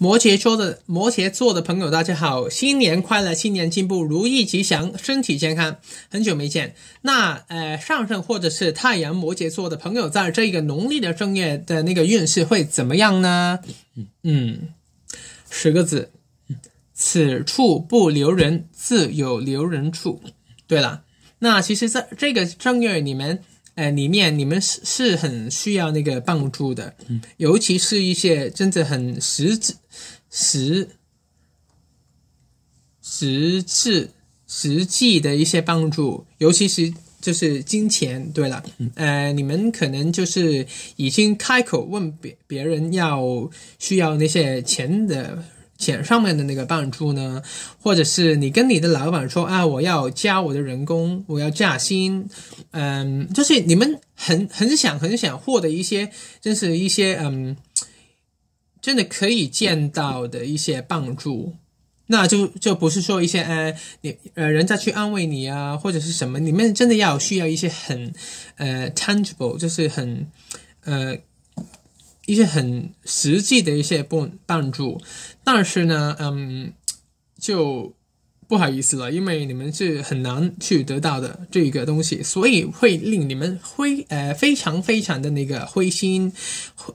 摩羯座的摩羯座的朋友，大家好，新年快乐，新年进步，如意吉祥，身体健康。很久没见，那呃，上升或者是太阳摩羯座的朋友，在这个农历的正月的那个运势会怎么样呢？嗯，十个字，此处不留人，自有留人处。对了，那其实在这个正月里面。哎，里面你们是是很需要那个帮助的，嗯，尤其是一些真的很实质、实、实质、实际的一些帮助，尤其是就是金钱。对了，呃，你们可能就是已经开口问别别人要需要那些钱的。钱上面的那个帮助呢，或者是你跟你的老板说啊，我要加我的人工，我要加薪，嗯，就是你们很很想很想获得一些，就是一些嗯，真的可以见到的一些帮助，那就就不是说一些呃你呃人家去安慰你啊或者是什么，你们真的要需要一些很呃 tangible，就是很呃。一些很实际的一些帮帮助，但是呢，嗯，就不好意思了，因为你们是很难去得到的这个东西，所以会令你们灰，呃，非常非常的那个灰心，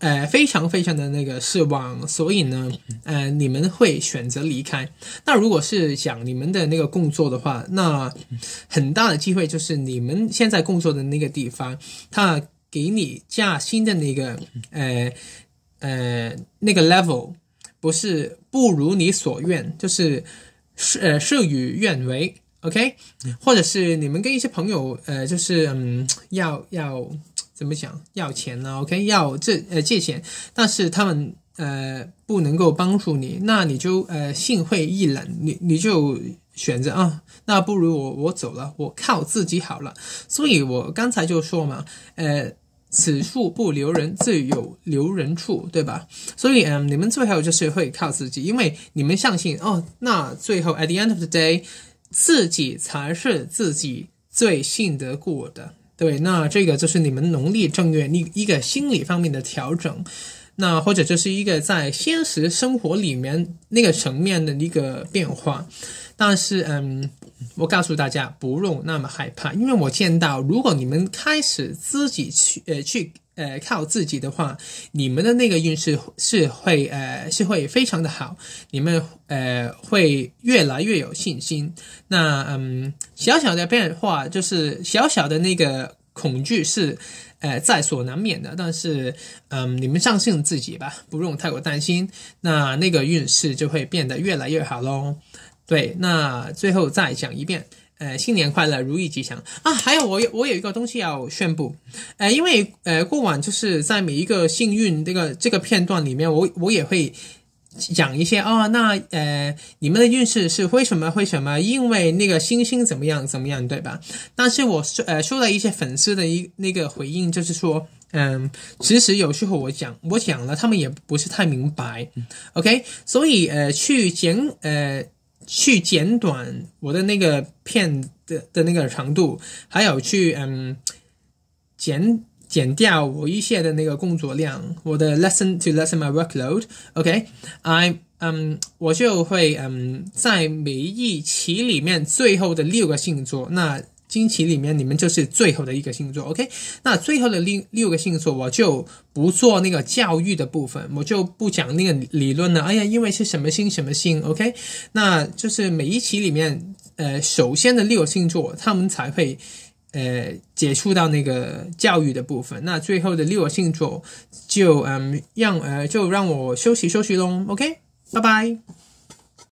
呃，非常非常的那个失望，所以呢，呃，你们会选择离开。那如果是讲你们的那个工作的话，那很大的机会就是你们现在工作的那个地方，它。给你加薪的那个，呃，呃，那个 level 不是不如你所愿，就是事呃事与愿违，OK？或者是你们跟一些朋友，呃，就是嗯，要要怎么讲，要钱呢？OK？要这呃借钱，但是他们呃不能够帮助你，那你就呃心灰意冷，你你就选择啊，那不如我我走了，我靠自己好了。所以我刚才就说嘛，呃。此处不留人，自有留人处，对吧？所以，嗯，你们最后就是会靠自己，因为你们相信哦。那最后，at the end of the day，自己才是自己最信得过的。对，那这个就是你们农历正月你一个心理方面的调整。那或者就是一个在现实生活里面那个层面的一个变化，但是嗯，我告诉大家不用那么害怕，因为我见到如果你们开始自己去呃去呃靠自己的话，你们的那个运势是会呃是会非常的好，你们呃会越来越有信心。那嗯，小小的变化就是小小的那个恐惧是。呃，在所难免的，但是，嗯，你们相信自己吧，不用太过担心。那那个运势就会变得越来越好喽。对，那最后再讲一遍，呃，新年快乐，如意吉祥啊！还有，我有我有一个东西要宣布，呃，因为呃，过往就是在每一个幸运这个这个片段里面，我我也会。讲一些哦，那呃，你们的运势是为什么会什么？因为那个星星怎么样怎么样，对吧？但是我说，呃，收到一些粉丝的一那个回应，就是说，嗯，其实有时候我讲我讲了，他们也不是太明白，OK？所以呃，去简呃，去简短我的那个片的的那个长度，还有去嗯，简。减掉我一些的那个工作量，我的 lesson to lessen my workload。OK，I，嗯，我就会嗯，在每一期里面最后的六个星座，那今期里面你们就是最后的一个星座。OK，那最后的六六个星座，我就不做那个教育的部分，我就不讲那个理论了。哎呀，因为是什么星什么星。OK，那就是每一期里面，呃，首先的六个星座，他们才会，呃。接触到那个教育的部分，那最后的六个星座就嗯让呃就让我休息休息喽，OK，拜拜。